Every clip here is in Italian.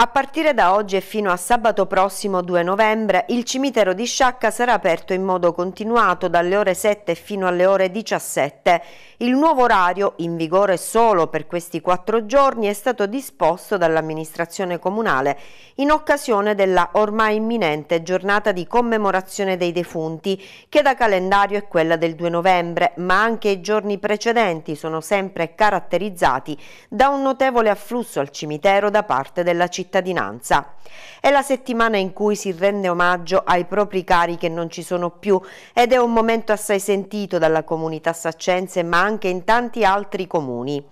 A partire da oggi e fino a sabato prossimo 2 novembre il cimitero di Sciacca sarà aperto in modo continuato dalle ore 7 fino alle ore 17. Il nuovo orario, in vigore solo per questi quattro giorni, è stato disposto dall'amministrazione comunale in occasione della ormai imminente giornata di commemorazione dei defunti che da calendario è quella del 2 novembre, ma anche i giorni precedenti sono sempre caratterizzati da un notevole afflusso al cimitero da parte della città cittadinanza. È la settimana in cui si rende omaggio ai propri cari che non ci sono più ed è un momento assai sentito dalla comunità saccense ma anche in tanti altri comuni.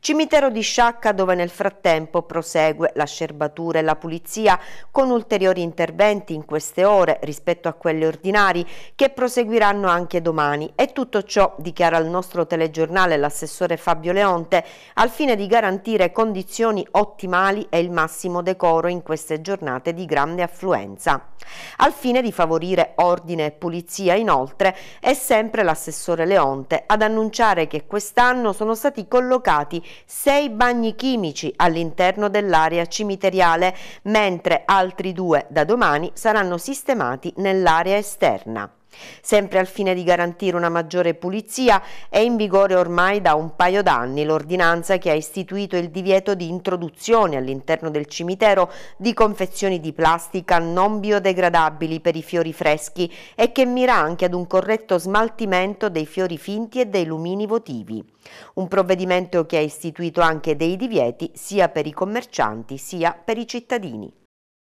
Cimitero di Sciacca dove nel frattempo prosegue la scerbatura e la pulizia con ulteriori interventi in queste ore rispetto a quelli ordinari che proseguiranno anche domani e tutto ciò dichiara il nostro telegiornale l'assessore Fabio Leonte al fine di garantire condizioni ottimali e il massimo decoro in queste giornate di grande affluenza. Al fine di favorire ordine e pulizia, inoltre, è sempre l'assessore Leonte ad annunciare che quest'anno sono stati collocati sei bagni chimici all'interno dell'area cimiteriale, mentre altri due da domani saranno sistemati nell'area esterna. Sempre al fine di garantire una maggiore pulizia è in vigore ormai da un paio d'anni l'ordinanza che ha istituito il divieto di introduzione all'interno del cimitero di confezioni di plastica non biodegradabili per i fiori freschi e che mira anche ad un corretto smaltimento dei fiori finti e dei lumini votivi. Un provvedimento che ha istituito anche dei divieti sia per i commercianti sia per i cittadini.